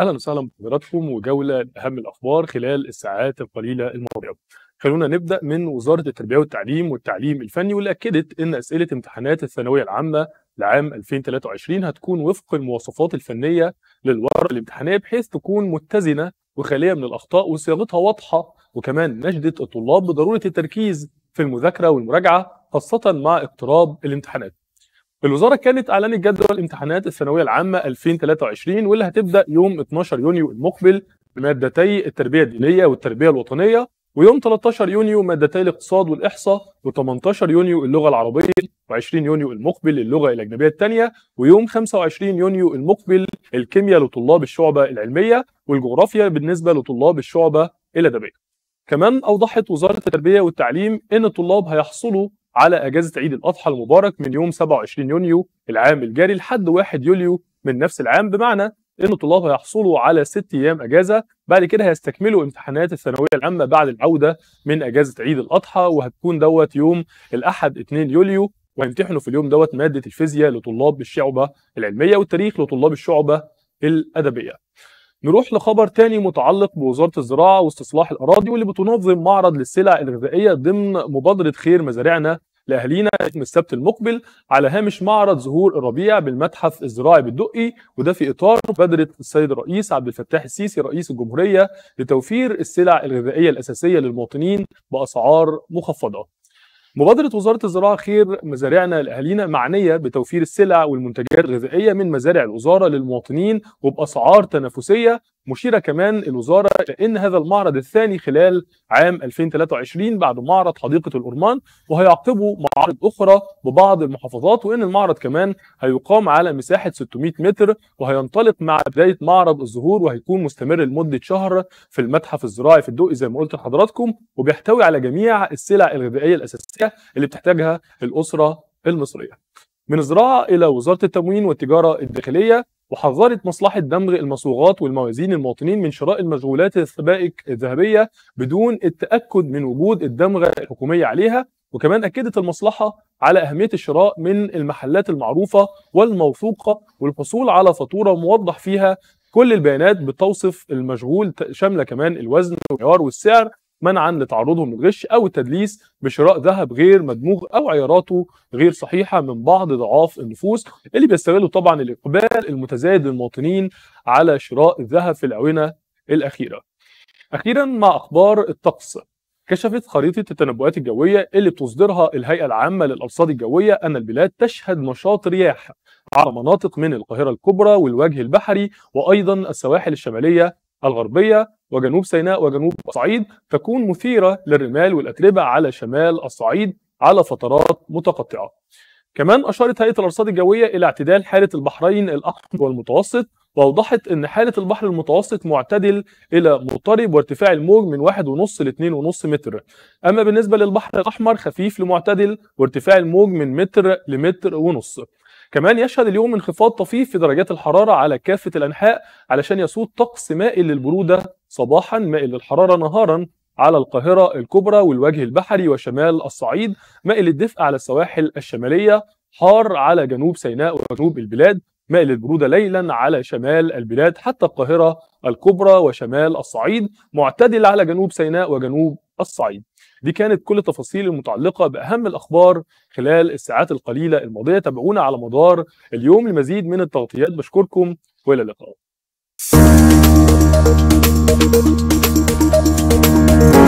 اهلا وسهلا بحضراتكم وجوله لاهم الاخبار خلال الساعات القليله الماضيه. خلونا نبدا من وزاره التربيه والتعليم والتعليم الفني واللي اكدت ان اسئله امتحانات الثانويه العامه لعام 2023 هتكون وفق المواصفات الفنيه للورقه الامتحانيه بحيث تكون متزنه وخاليه من الاخطاء وصياغتها واضحه وكمان نشدت الطلاب بضروره التركيز في المذاكره والمراجعه خاصه مع اقتراب الامتحانات. الوزاره كانت اعلنت جدول امتحانات الثانويه العامه 2023 واللي هتبدا يوم 12 يونيو المقبل بمادتي التربيه الدينيه والتربيه الوطنيه ويوم 13 يونيو مادتي الاقتصاد والاحصاء و18 يونيو اللغه العربيه و20 يونيو المقبل اللغه الاجنبيه الثانيه ويوم 25 يونيو المقبل الكيمياء لطلاب الشعبه العلميه والجغرافيا بالنسبه لطلاب الشعبه الادبيه. كمان اوضحت وزاره التربيه والتعليم ان الطلاب هيحصلوا على اجازه عيد الاضحى المبارك من يوم 27 يونيو العام الجاري لحد 1 يوليو من نفس العام بمعنى ان الطلاب هيحصلوا على ست ايام اجازه بعد كده هيستكملوا امتحانات الثانويه العامه بعد العوده من اجازه عيد الاضحى وهتكون دوت يوم الاحد 2 يوليو وهيمتحنوا في اليوم دوت ماده الفيزياء لطلاب الشعبه العلميه والتاريخ لطلاب الشعبه الادبيه نروح لخبر تاني متعلق بوزاره الزراعه واستصلاح الاراضي واللي بتنظم معرض للسلع الغذائيه ضمن مبادره خير مزارعنا لاهالينا يتم السبت المقبل على هامش معرض زهور الربيع بالمتحف الزراعي بالدقي وده في اطار مبادره السيد الرئيس عبد الفتاح السيسي رئيس الجمهوريه لتوفير السلع الغذائيه الاساسيه للمواطنين باسعار مخفضه. مبادرة وزارة الزراعة خير مزارعنا لأهالينا معنية بتوفير السلع والمنتجات الغذائية من مزارع الوزارة للمواطنين وبأسعار تنافسية مشيره كمان الوزاره ان هذا المعرض الثاني خلال عام 2023 بعد معرض حديقه الأرمان وهيعقبه معارض اخرى ببعض المحافظات وان المعرض كمان هيقام على مساحه 600 متر وهينطلق مع بدايه معرض الزهور وهيكون مستمر لمده شهر في المتحف الزراعي في الدقي زي ما قلت لحضراتكم وبيحتوي على جميع السلع الغذائيه الاساسيه اللي بتحتاجها الاسره المصريه من الزراعه الى وزاره التموين والتجاره الداخليه وحذرت مصلحة دمغ المصوغات والموازين المواطنين من شراء المشغولات السبائك الذهبية بدون التأكد من وجود الدمغة الحكومية عليها وكمان أكدت المصلحة على أهمية الشراء من المحلات المعروفة والموثوقة والحصول على فاتورة موضح فيها كل البيانات بتوصف المشغول شامله كمان الوزن والمعيار والسعر منعا لتعرضهم للغش او التدليس بشراء ذهب غير مدموغ او عياراته غير صحيحه من بعض ضعاف النفوس اللي بيستغلوا طبعا الاقبال المتزايد للمواطنين على شراء الذهب في الاونه الاخيره. اخيرا مع اخبار الطقس كشفت خريطة التنبؤات الجوية اللي بتصدرها الهيئة العامة للأرصاد الجوية أن البلاد تشهد نشاط رياح على مناطق من القاهرة الكبرى والوجه البحري وأيضا السواحل الشمالية الغربية وجنوب سيناء وجنوب الصعيد تكون مثيرة للرمال والأتربة على شمال الصعيد على فترات متقطعة كمان أشارت هيئة الأرصاد الجوية إلى اعتدال حالة البحرين الأحمر والمتوسط وأوضحت أن حالة البحر المتوسط معتدل إلى مضطرب وارتفاع الموج من 1.5 ل 2.5 متر أما بالنسبة للبحر الأحمر خفيف لمعتدل وارتفاع الموج من متر لمتر ونص كمان يشهد اليوم انخفاض طفيف في درجات الحرارة على كافة الأنحاء علشان يسود طقس مائل للبرودة صباحا مائل للحرارة نهارا على القاهرة الكبرى والوجه البحري وشمال الصعيد مائل للدفء على السواحل الشمالية حار على جنوب سيناء وجنوب البلاد مائل البرودة ليلا على شمال البلاد حتى القاهرة الكبرى وشمال الصعيد معتدل على جنوب سيناء وجنوب الصعيد دي كانت كل التفاصيل المتعلقة بأهم الأخبار خلال الساعات القليلة الماضية تابعونا على مدار اليوم لمزيد من التغطيات بشكركم وإلى اللقاء